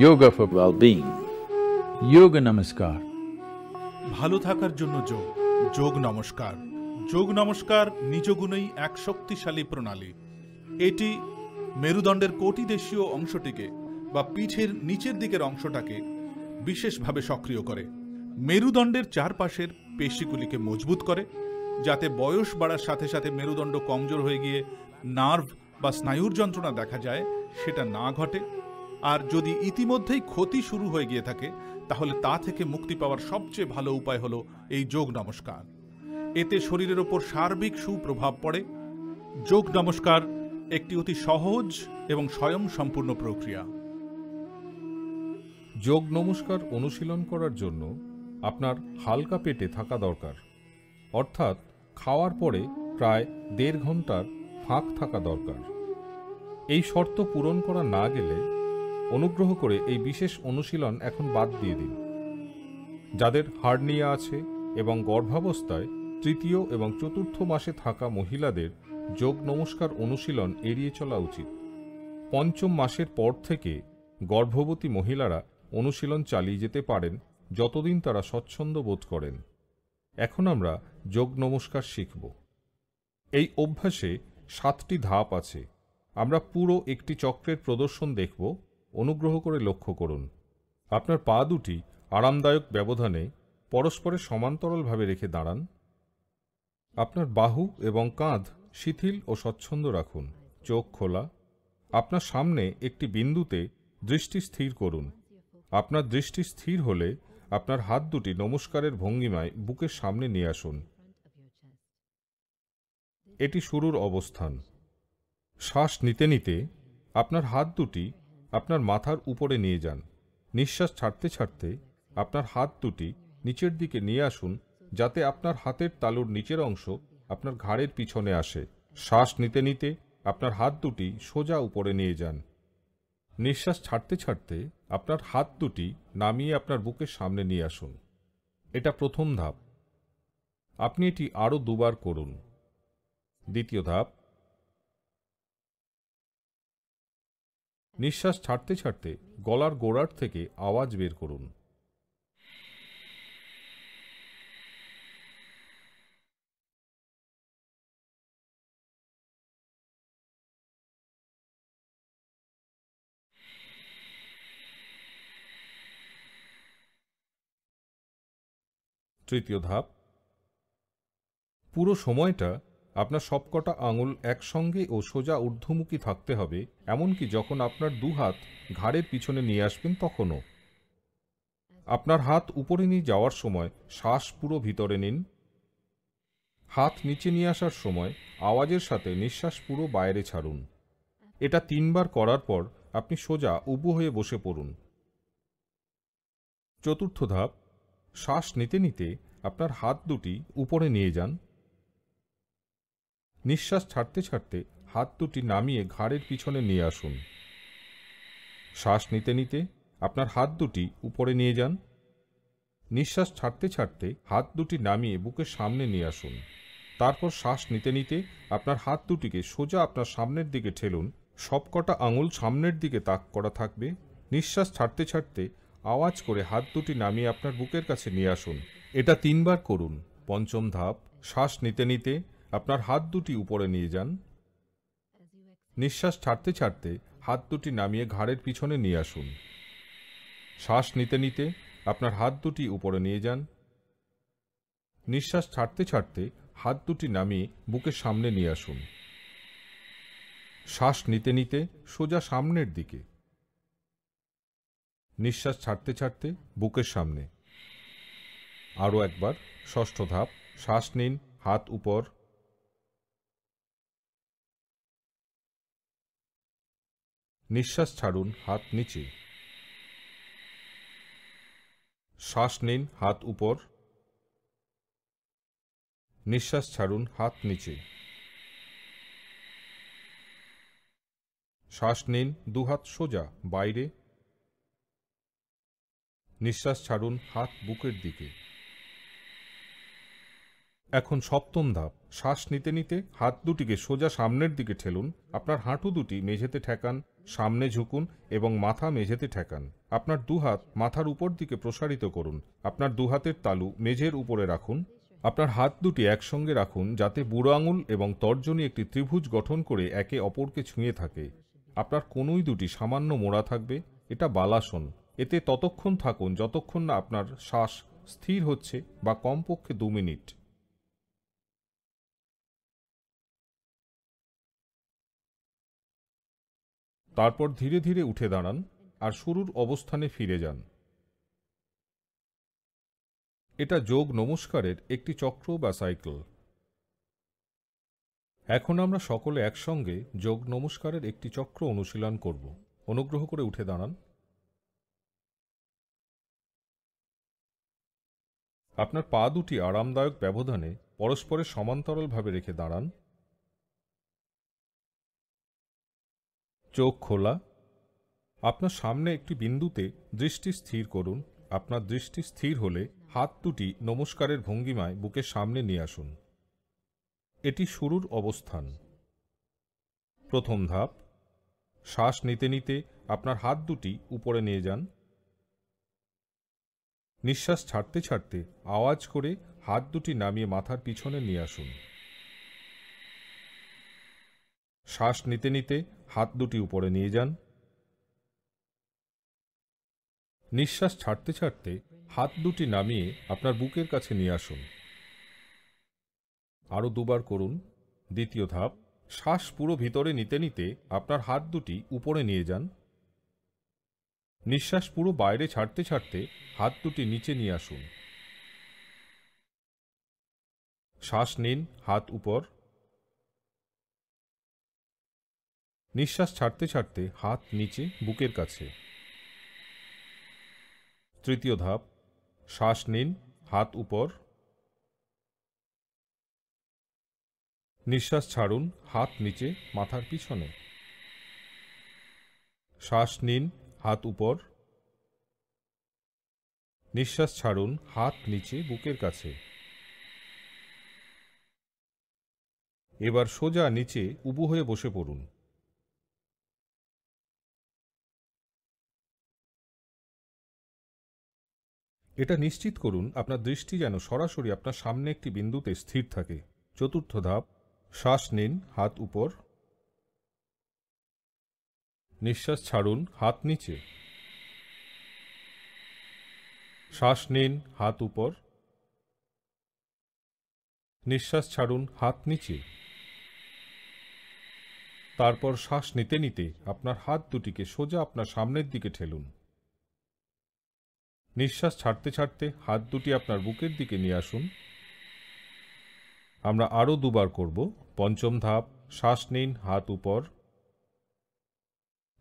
Yoga for well-being. Yoga Namaskar. ভালো থাকার জন্য যোগ যোগ নমস্কার যোগ নমস্কার নিজ গুণেই এক শক্তিশালী প্রণালী এটি মেরুদণ্ডের কোটি দেশীয় অংশটিকে বা পিঠের নিচের দিকের অংশটাকে বিশেষভাবে সক্রিয় করে মেরুদণ্ডের চারপাশের পেশিগুলিকে মজবুত করে যাতে বয়স বাড়ার সাথে সাথে মেরুদণ্ড কমজোর হয়ে গিয়ে নার্ভ বা স্নায়ুর যন্ত্রণা দেখা যায় সেটা না ঘটে আর যদি ইতিমধ্যেই ক্ষতি শুরু হয়ে গিয়ে থাকে তাহলে তা থেকে মুক্তি পাওয়ার সবচেয়ে ভালো উপায় হলো এই যোগ নমস্কার এতে শরীরের ওপর সার্বিক সুপ্রভাব পড়ে যোগ নমস্কার একটি অতি সহজ এবং স্বয়ং সম্পূর্ণ প্রক্রিয়া যোগ নমস্কার অনুশীলন করার জন্য আপনার হালকা পেটে থাকা দরকার অর্থাৎ খাওয়ার পরে প্রায় দেড় ঘন্টার ফাঁক থাকা দরকার এই শর্ত পূরণ করা না গেলে অনুগ্রহ করে এই বিশেষ অনুশীলন এখন বাদ দিয়ে দিন যাদের হার্নিয়া আছে এবং গর্ভাবস্থায় তৃতীয় এবং চতুর্থ মাসে থাকা মহিলাদের যোগ নমস্কার অনুশীলন এড়িয়ে চলা উচিত পঞ্চম মাসের পর থেকে গর্ভবতী মহিলারা অনুশীলন চালিয়ে যেতে পারেন যতদিন তারা স্বচ্ছন্দ বোধ করেন এখন আমরা যোগ নমস্কার শিখব এই অভ্যাসে সাতটি ধাপ আছে আমরা পুরো একটি চক্রের প্রদর্শন দেখব অনুগ্রহ করে লক্ষ্য করুন আপনার পা দুটি আরামদায়ক ব্যবধানে পরস্পরে সমান্তরলভাবে রেখে দাঁড়ান আপনার বাহু এবং কাঁধ শিথিল ও স্বচ্ছন্দ রাখুন চোখ খোলা আপনার সামনে একটি বিন্দুতে দৃষ্টি স্থির করুন আপনার দৃষ্টি স্থির হলে আপনার হাত দুটি নমস্কারের ভঙ্গিমায় বুকের সামনে নিয়ে আসুন এটি শুরুর অবস্থান শ্বাস নিতে নিতে আপনার হাত দুটি আপনার মাথার উপরে নিয়ে যান নিঃশ্বাস ছাড়তে ছাড়তে আপনার হাত দুটি নিচের দিকে নিয়ে আসুন যাতে আপনার হাতের তালুর নিচের অংশ আপনার ঘাড়ের পিছনে আসে শ্বাস নিতে নিতে আপনার হাত দুটি সোজা উপরে নিয়ে যান নিঃশ্বাস ছাড়তে ছাড়তে আপনার হাত দুটি নামিয়ে আপনার বুকের সামনে নিয়ে আসুন এটা প্রথম ধাপ আপনি এটি আরও দুবার করুন দ্বিতীয় ধাপ নিঃশ্বাস ছাড়তে ছাড়তে গলার গোড়ার থেকে আওয়াজ বের করুন তৃতীয় ধাপ পুরো সময়টা আপনার সবকটা আঙুল একসঙ্গে ও সোজা ঊর্ধ্বমুখী থাকতে হবে এমনকি যখন আপনার দুহাত ঘাড়ের পিছনে নিয়ে আসবেন তখনও আপনার হাত উপরে নিয়ে যাওয়ার সময় শ্বাস পুরো ভিতরে নিন হাত নিচে নিয়ে আসার সময় আওয়াজের সাথে নিঃশ্বাস পুরো বাইরে ছাড়ুন এটা তিনবার করার পর আপনি সোজা উবু হয়ে বসে পড়ুন চতুর্থ ধাপ শ্বাস নিতে নিতে আপনার হাত দুটি উপরে নিয়ে যান নিঃশ্বাস ছাড়তে ছাড়তে হাত দুটি নামিয়ে ঘাড়ের পিছনে নিয়ে আসুন শ্বাস নিতে নিতে আপনার হাত দুটি উপরে নিয়ে যান নিঃশ্বাস ছাড়তে ছাড়তে হাত দুটি নামিয়ে বুকের সামনে নিয়ে আসুন তারপর শ্বাস নিতে নিতে আপনার হাত দুটিকে সোজা আপনার সামনের দিকে ঠেলুন সবকটা আঙুল সামনের দিকে তাক করা থাকবে নিঃশ্বাস ছাড়তে ছাড়তে আওয়াজ করে হাত দুটি নামিয়ে আপনার বুকের কাছে নিয়ে আসুন এটা তিনবার করুন পঞ্চম ধাপ শ্বাস নিতে নিতে আপনার হাত দুটি উপরে নিয়ে যান নিঃশ্বাস ছাড়তে ছাড়তে হাত দুটি নামিয়ে ঘাড়ের পিছনে নিয়ে আসুন শ্বাস নিতে নিতে আপনার হাত দুটি উপরে নিয়ে যান নিঃশ্বাস ছাড়তে ছাড়তে হাত দুটি নামিয়ে বুকের সামনে নিয়ে আসুন শ্বাস নিতে নিতে সোজা সামনের দিকে নিঃশ্বাস ছাড়তে ছাড়তে বুকের সামনে আরও একবার ষষ্ঠ ধাপ শ্বাস নিন হাত উপর নিঃশ্বাস ছাড়ুন হাত নিচে শ্বাস নিন হাত উপর নিঃশ্বাস ছাড়ুন হাত নিচে শ্বাস নিন দুহাত সোজা বাইরে নিঃশ্বাস ছাড়ুন হাত বুকের দিকে এখন সপ্তম ধাপ শ্বাস নিতে নিতে হাত দুটিকে সোজা সামনের দিকে ঠেলুন আপনার হাঁটু দুটি মেঝেতে ঠেকান সামনে ঝুঁকুন এবং মাথা মেঝেতে ঠেকান আপনার দুহাত মাথার উপর দিকে প্রসারিত করুন আপনার দুহাতের তালু মেঝের উপরে রাখুন আপনার হাত দুটি একসঙ্গে রাখুন যাতে বুড়ো আঙুল এবং তর্জনী একটি ত্রিভুজ গঠন করে একে অপরকে ছুঁয়ে থাকে আপনার কোনোই দুটি সামান্য মোড়া থাকবে এটা বালাসন এতে ততক্ষণ থাকুন যতক্ষণ না আপনার শ্বাস স্থির হচ্ছে বা কমপক্ষে দু মিনিট তারপর ধীরে ধীরে উঠে দাঁড়ান আর শুরুর অবস্থানে ফিরে যান এটা যোগ নমস্কারের একটি চক্র বা সাইকেল এখন আমরা সকলে একসঙ্গে যোগ নমস্কারের একটি চক্র অনুশীলন করব অনুগ্রহ করে উঠে দাঁড়ান আপনার পা দুটি আরামদায়ক ব্যবধানে পরস্পরের সমান্তরালভাবে রেখে দাঁড়ান চোখ খোলা আপনার সামনে একটি বিন্দুতে দৃষ্টি স্থির করুন আপনার দৃষ্টি স্থির হলে হাত দুটি নমস্কারের ভঙ্গিমায় বুকের সামনে নিয়ে আসুন এটি শুরুর অবস্থান প্রথম ধাপ শ্বাস নিতে নিতে আপনার হাত দুটি উপরে নিয়ে যান নিঃশ্বাস ছাড়তে ছাড়তে আওয়াজ করে হাত দুটি নামিয়ে মাথার পিছনে নিয়ে আসুন শ্বাস নিতে নিতে হাত দুটি উপরে নিয়ে যান নিঃশ্বাস ছাড়তে ছাড়তে হাত দুটি নামিয়ে আপনার বুকের কাছে নিয়ে আসুন আরও দুবার করুন দ্বিতীয় ধাপ শ্বাস পুরো ভিতরে নিতে নিতে আপনার হাত দুটি উপরে নিয়ে যান নিঃশ্বাস পুরো বাইরে ছাড়তে ছাড়তে হাত দুটি নিচে নিয়ে আসুন শ্বাস নিন হাত উপর নিঃশ্বাস ছাড়তে ছাড়তে হাত নিচে বুকের কাছে তৃতীয় ধাপ শ্বাস নিন হাত উপর নিঃশ্বাস ছাড়ুন হাত নিচে মাথার পিছনে শ্বাস নিন হাত উপর নিঃশ্বাস ছাড়ুন হাত নিচে বুকের কাছে এবার সোজা নিচে উবু হয়ে বসে পড়ুন এটা নিশ্চিত করুন আপনার দৃষ্টি যেন সরাসরি আপনার সামনে একটি বিন্দুতে স্থির থাকে চতুর্থ ধাপ শ্বাস নিন হাত উপর নিঃশ্বাস ছাড়ুন হাত নিচে শ্বাস নিন হাত উপর নিঃশ্বাস ছাড়ুন হাত নিচে তারপর শ্বাস নিতে নিতে আপনার হাত দুটিকে সোজা আপনার সামনের দিকে ঠেলুন নিঃশ্বাস ছাড়তে ছাড়তে হাত দুটি আপনার বুকের দিকে নিয়ে আসুন আমরা আরও দুবার করব পঞ্চম ধাপ শ্বাস নিন হাত উপর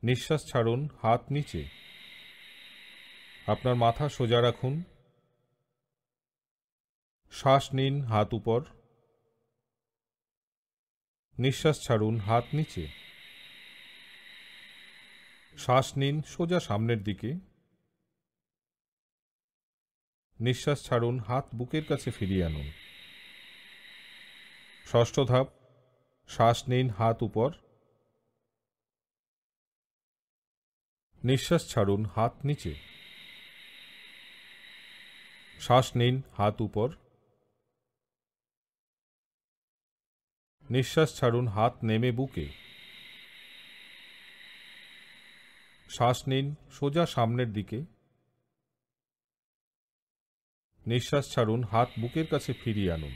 নিঃশ্বাস ছাড়ুন হাত নিচে আপনার মাথা সোজা রাখুন শ্বাস নিন হাত উপর নিঃশ্বাস ছাড়ুন হাত নিচে শ্বাস নিন সোজা সামনের দিকে নিঃশ্বাস ছাড়ুন হাত বুকের কাছে ফিরিয়ে আনুন ষষ্ঠ ধাপ শ্বাস নিন হাত উপর নিঃশ্বাস ছাড়ুন হাত নিচে শ্বাস নিন হাত উপর নিঃশ্বাস ছাড়ুন হাত নেমে বুকে শ্বাস নিন সোজা সামনের দিকে নিঃশ্বাস ছাড়ুন হাত বুকের কাছে ফিরিয়ে আনুন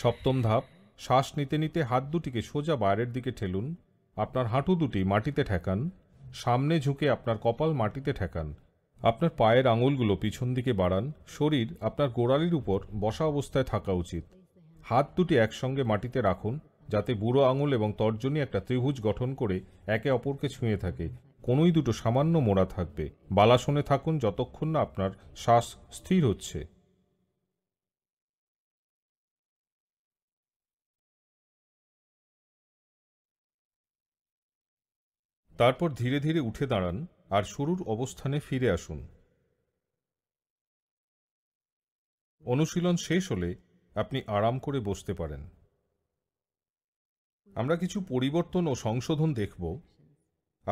সপ্তম ধাপ শ্বাস নিতে নিতে হাত দুটিকে সোজা বাইরের দিকে ঠেলুন আপনার হাঁটু দুটি মাটিতে ঠেকান সামনে ঝুঁকে আপনার কপাল মাটিতে ঠেকান আপনার পায়ের আঙুলগুলো পিছন দিকে বাড়ান শরীর আপনার গোড়ালির উপর বসা অবস্থায় থাকা উচিত হাত দুটি একসঙ্গে মাটিতে রাখুন যাতে বুড়ো আঙুল এবং তর্জনী একটা ত্রিভুজ গঠন করে একে অপরকে ছুঁয়ে থাকে কোনোই দুটো সামান্য মোড়া থাকবে বালাসনে থাকুন যতক্ষণ না আপনার শ্বাস স্থির হচ্ছে তারপর ধীরে ধীরে উঠে দাঁড়ান আর শুরুর অবস্থানে ফিরে আসুন অনুশীলন শেষ হলে আপনি আরাম করে বসতে পারেন আমরা কিছু পরিবর্তন ও সংশোধন দেখব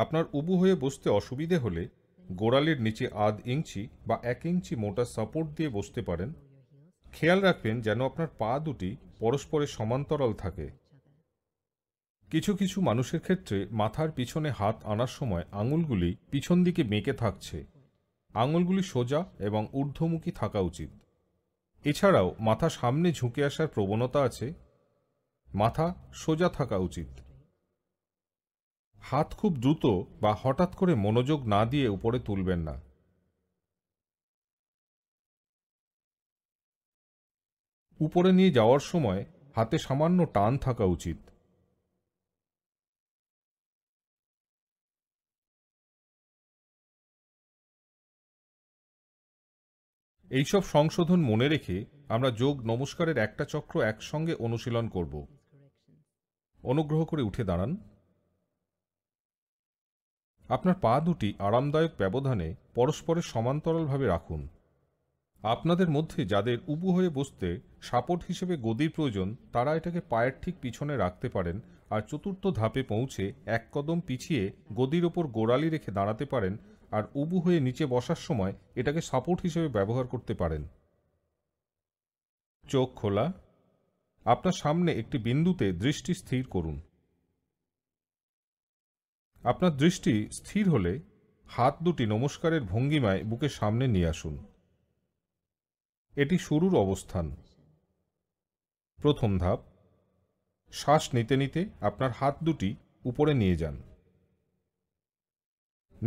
আপনার উবু হয়ে বসতে অসুবিধে হলে গোড়ালের নিচে আধ ইঞ্চি বা এক ইঞ্চি মোটা সাপোর্ট দিয়ে বসতে পারেন খেয়াল রাখবেন যেন আপনার পা দুটি পরস্পরের সমান্তরাল থাকে কিছু কিছু মানুষের ক্ষেত্রে মাথার পিছনে হাত আনার সময় আঙুলগুলি পিছন দিকে বেঁকে থাকছে আঙুলগুলি সোজা এবং ঊর্ধ্বমুখী থাকা উচিত এছাড়াও মাথা সামনে ঝুঁকে আসার প্রবণতা আছে মাথা সোজা থাকা উচিত হাত খুব দ্রুত বা হঠাৎ করে মনোযোগ না দিয়ে উপরে তুলবেন না উপরে নিয়ে যাওয়ার সময় হাতে সামান্য টান থাকা উচিত এইসব সংশোধন মনে রেখে আমরা যোগ নমস্কারের একটা চক্র একসঙ্গে অনুশীলন করব অনুগ্রহ করে উঠে দাঁড়ান আপনার পা দুটি আরামদায়ক ব্যবধানে পরস্পরের সমান্তরালভাবে রাখুন আপনাদের মধ্যে যাদের উবু হয়ে বসতে সাপোর্ট হিসেবে গদির প্রয়োজন তারা এটাকে পায়ের ঠিক পিছনে রাখতে পারেন আর চতুর্থ ধাপে পৌঁছে এক কদম পিছিয়ে গদির ওপর গোড়ালি রেখে দাঁড়াতে পারেন আর উবু হয়ে নিচে বসার সময় এটাকে সাপোর্ট হিসেবে ব্যবহার করতে পারেন চোখ খোলা আপনার সামনে একটি বিন্দুতে দৃষ্টি স্থির করুন আপনার দৃষ্টি স্থির হলে হাত দুটি নমস্কারের ভঙ্গিমায় বুকের সামনে নিয়ে আসুন এটি শুরুর অবস্থান প্রথম ধাপ শ্বাস নিতে নিতে আপনার হাত দুটি উপরে নিয়ে যান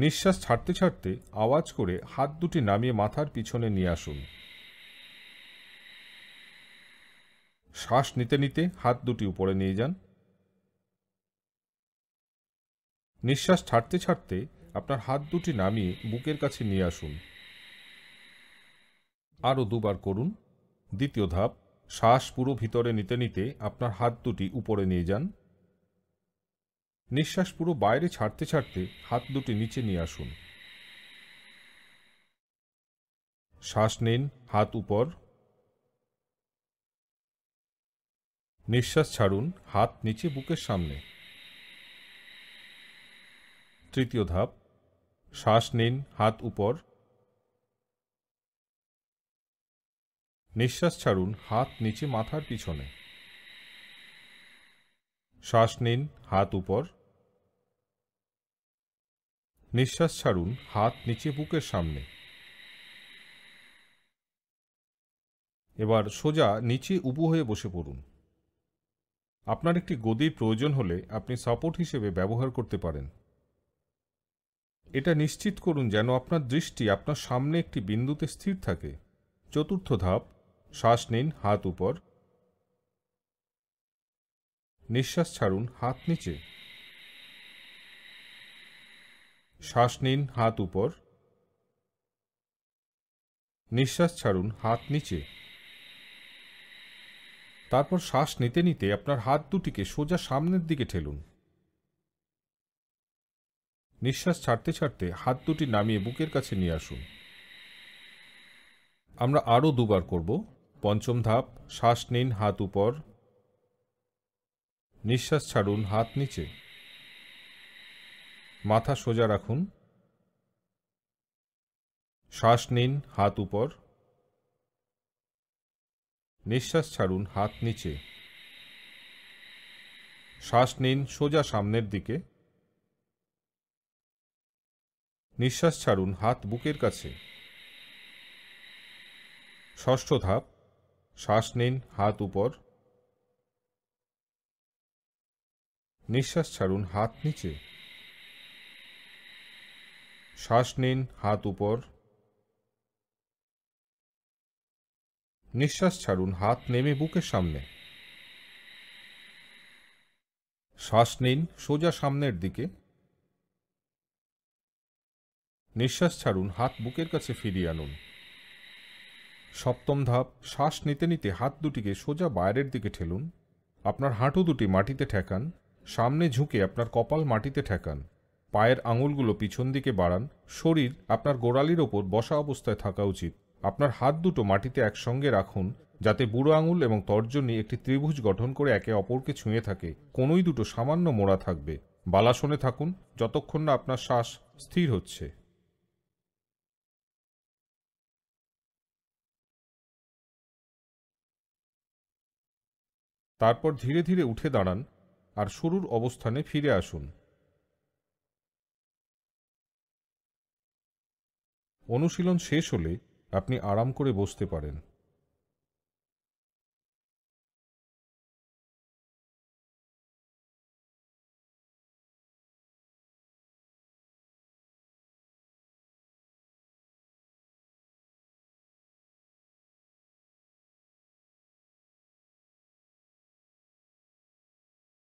নিঃশ্বাস ছাড়তে ছাড়তে আওয়াজ করে হাত দুটি নামিয়ে মাথার পিছনে নিয়ে আসুন শ্বাস নিতে নিতে হাত দুটি উপরে নিয়ে যান নিঃশ্বাস ছাড়তে ছাড়তে আপনার হাত দুটি নামিয়ে বুকের কাছে নিয়ে আসুন আরও দুবার করুন দ্বিতীয় ধাপ শ্বাস পুরো ভিতরে নিতে নিতে আপনার হাত দুটি উপরে নিয়ে যান নিঃশ্বাস পুরো বাইরে ছাড়তে ছাড়তে হাত দুটি নিচে নিয়ে আসুন শ্বাস নিন হাত উপর নিঃশ্বাস ছাড়ুন হাত নিচে বুকের সামনে তৃতীয় ধাপ শ্বাস নিন হাত উপর নিঃশ্বাস ছাড়ুন হাত নিচে মাথার পিছনে শ্বাস নিন হাত উপর নিঃশ্বাস ছাড়ুন হাত নিচে বুকের সামনে এবার সোজা নিচে উবু হয়ে বসে পড়ুন আপনার একটি গদির প্রয়োজন হলে আপনি সাপোর্ট হিসেবে ব্যবহার করতে পারেন এটা নিশ্চিত করুন যেন আপনার দৃষ্টি আপনার সামনে একটি বিন্দুতে স্থির থাকে চতুর্থ ধাপ শ্বাস নিন হাত উপর নিঃশ্বাস ছাড়ুন হাত নিচে শ্বাস নিন হাত উপর নিঃশ্বাস ছাড়ুন হাত নিচে তারপর শ্বাস নিতে নিতে আপনার হাত দুটিকে সোজা সামনের দিকে ঠেলুন নিঃশ্বাস ছাড়তে ছাড়তে হাত দুটি নামিয়ে বুকের কাছে নিয়ে আসুন আমরা আরও দুবার করব পঞ্চম ধাপ শ্বাস নিন হাত উপর নিঃশ্বাস ছাড়ুন হাত নিচে মাথা সোজা রাখুন শ্বাস নিন হাত উপর নিঃশ্বাস ছাড়ুন হাত নিচে শ্বাস নিন সোজা সামনের দিকে নিঃশ্বাস ছাড়ুন হাত বুকের কাছে ষষ্ঠ ধাপ শ্বাস নিন হাত উপর নিঃশ্বাস ছাড়ুন হাত নিচে শ্বাস নিন হাত উপর নিঃশ্বাস ছাড়ুন হাত নেমে বুকের সামনে শ্বাস নিন সোজা সামনের দিকে নিঃশ্বাস ছাড়ুন হাত বুকের কাছে ফিরিয়ে আনুন সপ্তম ধাপ শ্বাস নিতে নিতে হাত দুটিকে সোজা বাইরের দিকে ঠেলুন আপনার হাঁটু দুটি মাটিতে ঠেকান সামনে ঝুঁকে আপনার কপাল মাটিতে ঠেকান পায়ের আঙুলগুলো পিছন দিকে বাড়ান শরীর আপনার গোড়ালির ওপর বসা অবস্থায় থাকা উচিত আপনার হাত দুটো মাটিতে একসঙ্গে রাখুন যাতে বুড়ো আঙুল এবং তর্জনী একটি ত্রিভুজ গঠন করে একে অপরকে ছুঁয়ে থাকে কোনোই দুটো সামান্য মোড়া থাকবে বালাসনে থাকুন যতক্ষণ না আপনার শ্বাস স্থির হচ্ছে তারপর ধীরে ধীরে উঠে দাঁড়ান আর শুরুর অবস্থানে ফিরে আসুন অনুশীলন শেষ হলে আপনি আরাম করে বসতে পারেন